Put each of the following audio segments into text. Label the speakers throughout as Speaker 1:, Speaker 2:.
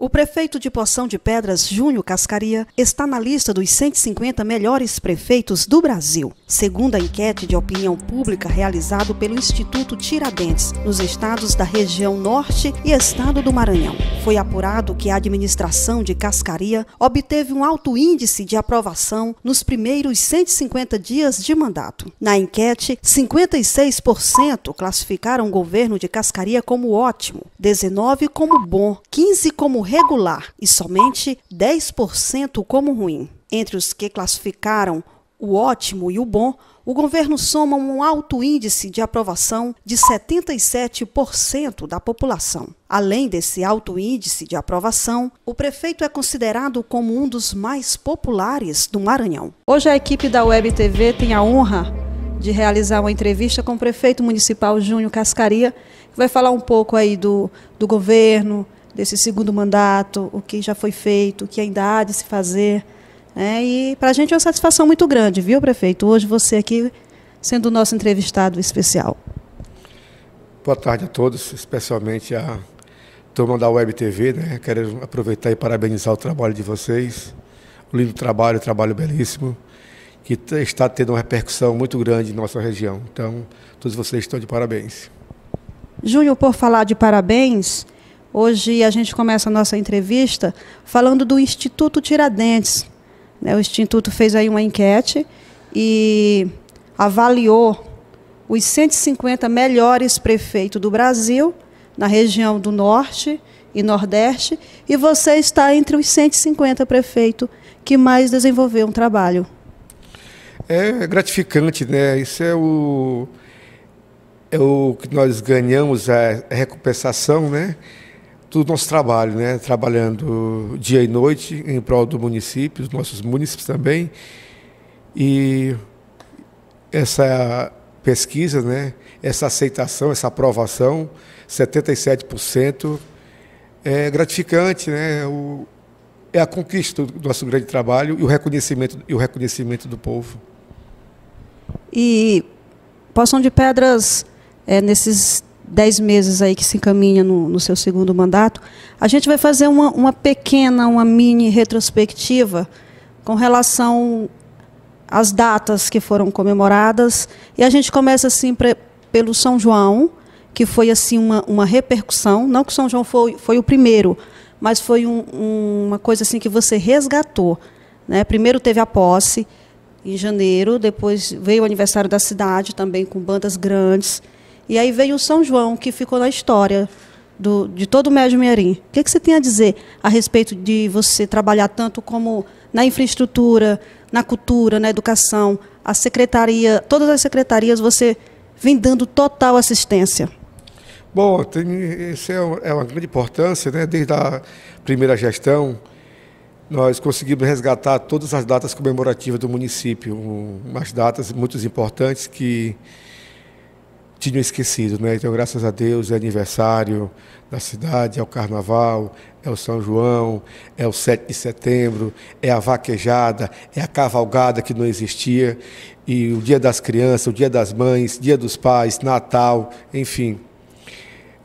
Speaker 1: O prefeito de Poção de Pedras, Júnior Cascaria, está na lista dos 150 melhores prefeitos do Brasil, segundo a enquete de opinião pública realizada pelo Instituto Tiradentes, nos estados da região Norte e Estado do Maranhão. Foi apurado que a administração de Cascaria obteve um alto índice de aprovação nos primeiros 150 dias de mandato. Na enquete, 56% classificaram o governo de Cascaria como ótimo, 19% como bom, 15% como regular e somente 10% como ruim. Entre os que classificaram o ótimo e o bom, o governo soma um alto índice de aprovação de 77% da população. Além desse alto índice de aprovação, o prefeito é considerado como um dos mais populares do Maranhão. Hoje a equipe da Web TV tem a honra de realizar uma entrevista com o prefeito municipal Júnior Cascaria, que vai falar um pouco aí do, do governo, desse segundo mandato, o que já foi feito, o que ainda há de se fazer. Né? e para a gente é uma satisfação muito grande, viu, prefeito? Hoje você aqui sendo o nosso entrevistado especial.
Speaker 2: Boa tarde a todos, especialmente a turma da Web TV. Né? Quero aproveitar e parabenizar o trabalho de vocês. O lindo trabalho, trabalho belíssimo, que está tendo uma repercussão muito grande em nossa região. Então, todos vocês estão de parabéns.
Speaker 1: Júnior, por falar de parabéns, Hoje a gente começa a nossa entrevista falando do Instituto Tiradentes. Né, o Instituto fez aí uma enquete e avaliou os 150 melhores prefeitos do Brasil, na região do Norte e Nordeste, e você está entre os 150 prefeitos que mais desenvolveu um trabalho.
Speaker 2: É gratificante, né? Isso é o, é o que nós ganhamos, a recompensação, né? do nosso trabalho, né? trabalhando dia e noite em prol do município, os nossos municípios também. E essa pesquisa, né? essa aceitação, essa aprovação, 77%, é gratificante, né? O, é a conquista do nosso grande trabalho e o reconhecimento, e o reconhecimento do povo.
Speaker 1: E Poção de Pedras, é, nesses dez meses aí que se encaminha no, no seu segundo mandato, a gente vai fazer uma, uma pequena, uma mini retrospectiva com relação às datas que foram comemoradas. E a gente começa assim pelo São João, que foi assim uma, uma repercussão. Não que São João foi, foi o primeiro, mas foi um, um, uma coisa assim que você resgatou. Né? Primeiro teve a posse em janeiro, depois veio o aniversário da cidade também com bandas grandes. E aí vem o São João, que ficou na história do, de todo o Médio Merim. O que, é que você tem a dizer a respeito de você trabalhar tanto como na infraestrutura, na cultura, na educação, a secretaria, todas as secretarias, você vem dando total assistência?
Speaker 2: Bom, isso é, é, uma grande importância, né? desde a primeira gestão, nós conseguimos resgatar todas as datas comemorativas do município, umas datas muito importantes que tinham esquecido, né? Então, graças a Deus, é aniversário da cidade, é o Carnaval, é o São João, é o 7 de setembro, é a vaquejada, é a cavalgada que não existia, e o Dia das Crianças, o Dia das Mães, Dia dos Pais, Natal, enfim.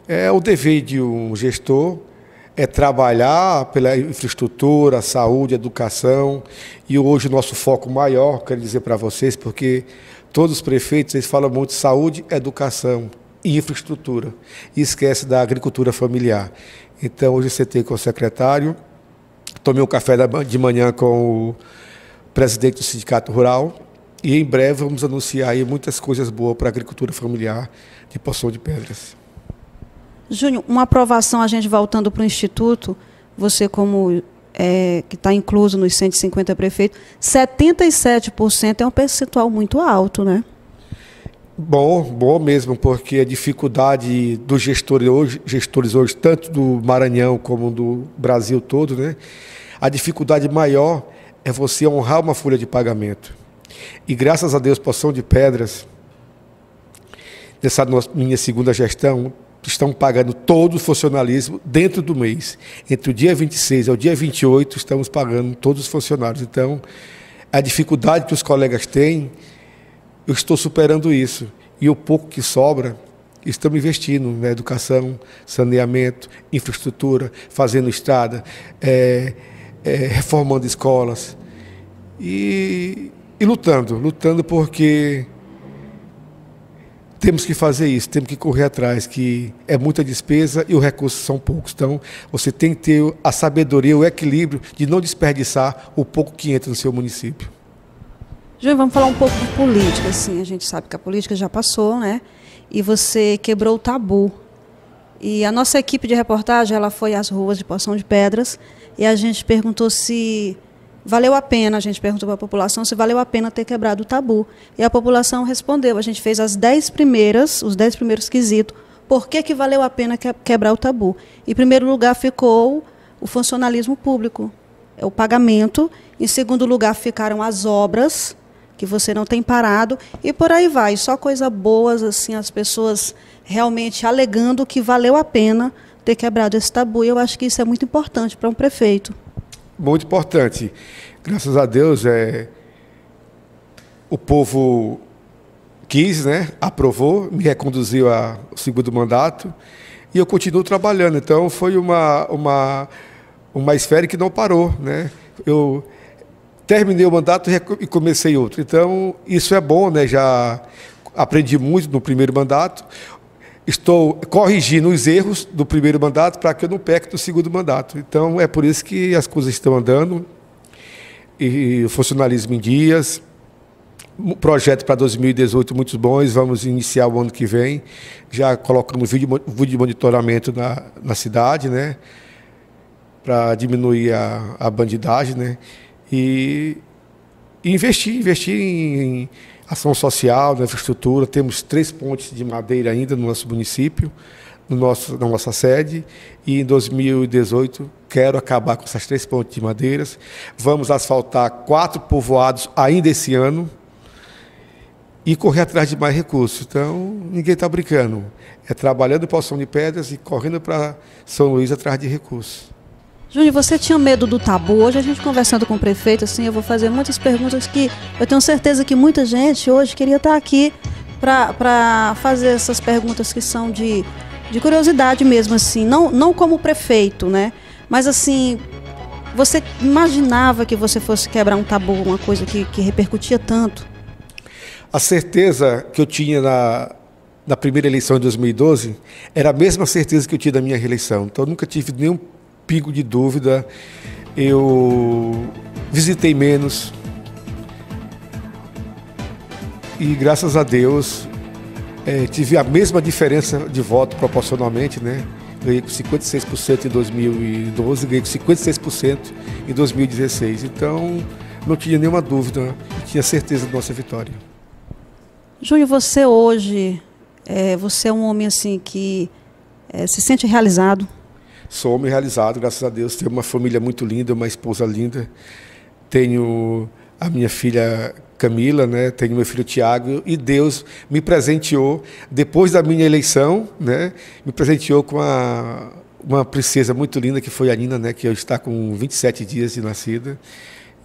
Speaker 2: É o dever de um gestor é trabalhar pela infraestrutura, saúde, educação, e hoje o nosso foco maior, quero dizer para vocês, porque Todos os prefeitos eles falam muito de saúde, educação e infraestrutura. E esquece da agricultura familiar. Então, hoje você tem com o secretário, tomei um café de manhã com o presidente do Sindicato Rural e em breve vamos anunciar aí muitas coisas boas para a agricultura familiar de Poção de Pedras.
Speaker 1: Júnior, uma aprovação, a gente voltando para o Instituto, você como é, que está incluso nos 150 prefeitos, 77% é um percentual muito alto, né?
Speaker 2: Bom, bom mesmo, porque a dificuldade dos gestores hoje, gestores hoje, tanto do Maranhão como do Brasil todo, né? A dificuldade maior é você honrar uma folha de pagamento. E graças a Deus, Poção de Pedras, nessa minha segunda gestão, estão pagando todo o funcionalismo dentro do mês. Entre o dia 26 ao dia 28, estamos pagando todos os funcionários. Então, a dificuldade que os colegas têm, eu estou superando isso. E o pouco que sobra, estamos investindo na educação, saneamento, infraestrutura, fazendo estrada, é, é, reformando escolas. E, e lutando, lutando porque temos que fazer isso, temos que correr atrás, que é muita despesa e os recursos são poucos. Então, você tem que ter a sabedoria, o equilíbrio de não desperdiçar o pouco que entra no seu município.
Speaker 1: João, vamos falar um pouco de política. Assim, a gente sabe que a política já passou, né? E você quebrou o tabu. E a nossa equipe de reportagem ela foi às ruas de Poção de Pedras e a gente perguntou se valeu a pena, a gente perguntou para a população se valeu a pena ter quebrado o tabu. E a população respondeu, a gente fez as dez primeiras, os dez primeiros quesitos, por que, que valeu a pena quebrar o tabu. Em primeiro lugar ficou o funcionalismo público, é o pagamento. Em segundo lugar ficaram as obras, que você não tem parado, e por aí vai. Só coisas boas, assim, as pessoas realmente alegando que valeu a pena ter quebrado esse tabu. E eu acho que isso é muito importante para um prefeito
Speaker 2: muito importante. Graças a Deus, é, o povo quis, né, aprovou, me reconduziu ao segundo mandato e eu continuo trabalhando. Então, foi uma, uma, uma esfera que não parou. Né? Eu terminei o mandato e comecei outro. Então, isso é bom, né? já aprendi muito no primeiro mandato estou corrigindo os erros do primeiro mandato para que eu não peque do segundo mandato. Então é por isso que as coisas estão andando e o funcionalismo em dias. projeto para 2018 muito bons, vamos iniciar o ano que vem. Já colocamos vídeo, vídeo monitoramento na, na cidade, né? Para diminuir a, a bandidagem, né? E, e investir, investir em, em ação social, infraestrutura. Né, Temos três pontes de madeira ainda no nosso município, no nosso, na nossa sede. E em 2018 quero acabar com essas três pontes de madeiras. Vamos asfaltar quatro povoados ainda esse ano e correr atrás de mais recursos. Então, ninguém está brincando. É trabalhando em poção de Pedras e correndo para São Luís atrás de recursos.
Speaker 1: Júnior, você tinha medo do tabu? Hoje a gente conversando com o prefeito, assim, eu vou fazer muitas perguntas que eu tenho certeza que muita gente hoje queria estar aqui para fazer essas perguntas que são de, de curiosidade mesmo, assim, não, não como prefeito, né? Mas assim, você imaginava que você fosse quebrar um tabu, uma coisa que, que repercutia tanto?
Speaker 2: A certeza que eu tinha na, na primeira eleição de 2012 era a mesma certeza que eu tinha da minha reeleição. Então eu nunca tive nenhum pico de dúvida. Eu visitei menos. E graças a Deus é, tive a mesma diferença de voto proporcionalmente, né? Ganhei com 56% em 2012, ganhei com 56% em 2016. Então, não tinha nenhuma dúvida, tinha certeza da nossa vitória.
Speaker 1: Júnior, você hoje, é, você é um homem assim que é, se sente realizado,
Speaker 2: Sou homem realizado, graças a Deus. Tenho uma família muito linda, uma esposa linda. Tenho a minha filha Camila, né? Tenho meu filho Tiago e Deus me presenteou depois da minha eleição, né? Me presenteou com a uma princesa muito linda que foi a Nina, né, que está com 27 dias de nascida.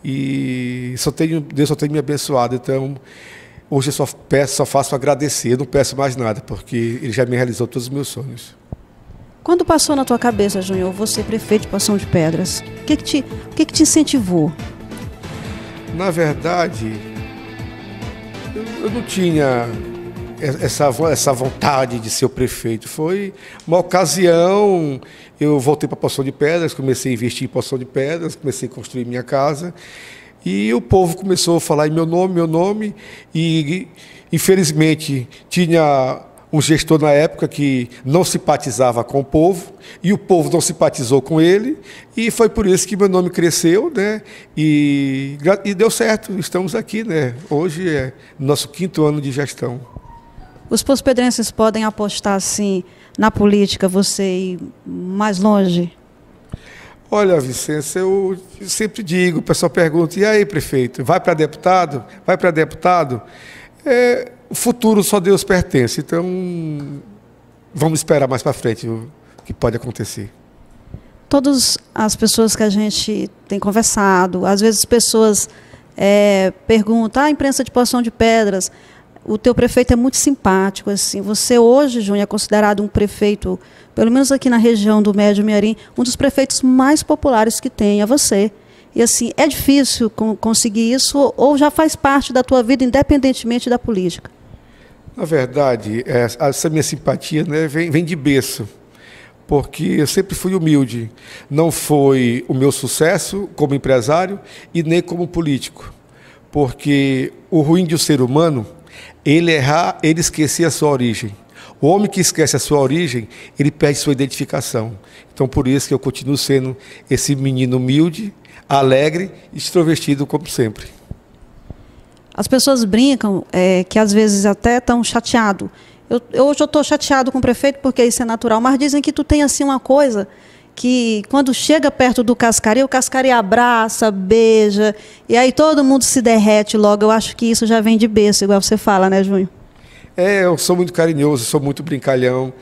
Speaker 2: E só tenho, Deus só tem me abençoado. Então, hoje eu só peço, só faço agradecer, não peço mais nada, porque ele já me realizou todos os meus sonhos.
Speaker 1: Quando passou na tua cabeça, Júnior, você é prefeito de Poção de Pedras, o que, que, te, o que, que te incentivou?
Speaker 2: Na verdade, eu, eu não tinha essa, essa vontade de ser o prefeito. Foi uma ocasião, eu voltei para Poção de Pedras, comecei a investir em Poção de Pedras, comecei a construir minha casa. E o povo começou a falar em meu nome, meu nome, e infelizmente tinha um gestor na época que não simpatizava com o povo e o povo não simpatizou com ele e foi por isso que meu nome cresceu, né? E, e deu certo, estamos aqui, né? Hoje é nosso quinto ano de gestão.
Speaker 1: Os pospedrenses podem apostar assim na política, você ir mais longe?
Speaker 2: Olha, Vicência, eu sempre digo, o pessoal pergunta, e aí, prefeito, vai para deputado? Vai para deputado? É, o futuro só Deus pertence. Então, vamos esperar mais para frente o que pode acontecer.
Speaker 1: Todas as pessoas que a gente tem conversado, às vezes pessoas é, perguntam, ah, imprensa de Poção de Pedras, o teu prefeito é muito simpático. assim. Você hoje, Júnior, é considerado um prefeito, pelo menos aqui na região do Médio Mearim, um dos prefeitos mais populares que tem, é você. E assim, é difícil conseguir isso ou já faz parte da tua vida, independentemente da política?
Speaker 2: Na verdade, é, essa minha simpatia né, vem, de berço, porque eu sempre fui humilde. Não foi o meu sucesso como empresário e nem como político, porque o ruim de um ser humano, ele errar, ele esquecer a sua origem. O homem que esquece a sua origem, ele perde sua identificação. Então, por isso que eu continuo sendo esse menino humilde, alegre e extrovertido como sempre.
Speaker 1: As pessoas brincam é, que às vezes até estão chateado. Eu, hoje eu estou chateado com o prefeito porque isso é natural, mas dizem que tu tem assim uma coisa que quando chega perto do cascaria, o cascaria abraça, beija, e aí todo mundo se derrete logo. Eu acho que isso já vem de berço, igual você fala, né, Junho?
Speaker 2: É, eu sou muito carinhoso, sou muito brincalhão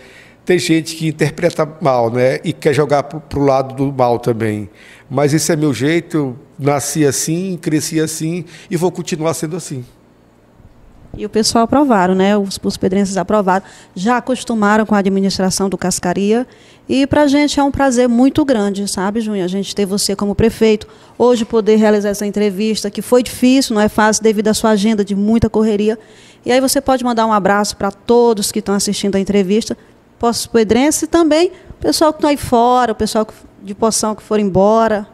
Speaker 2: tem gente que interpreta mal, né? E quer jogar para o lado do mal também. Mas esse é meu jeito, nasci assim, cresci assim e vou continuar sendo
Speaker 1: assim. E o pessoal aprovaram, né? Os, os pedrenses aprovaram, já acostumaram com a administração do Cascaria. E para a gente é um prazer muito grande, sabe, Junho? A gente ter você como prefeito. Hoje poder realizar essa entrevista, que foi difícil, não é fácil, devido à sua agenda de muita correria. E aí você pode mandar um abraço para todos que estão assistindo a entrevista Poços Pedrense e também o pessoal que está aí fora, o pessoal de Poção que for embora.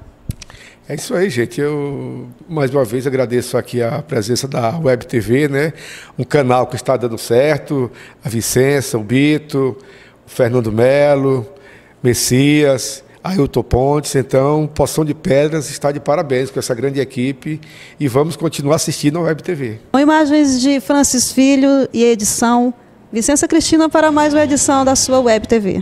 Speaker 2: É isso aí, gente. Eu mais uma vez agradeço aqui a presença da Web TV, né? Um canal que está dando certo, a Vicença, o Bito, o Fernando Melo, Messias, Ailton Pontes. Então, Poção de Pedras está de parabéns com essa grande equipe e vamos continuar assistindo a Web TV.
Speaker 1: Com imagens de Francis Filho e edição Licença Cristina para mais uma edição da sua Web TV.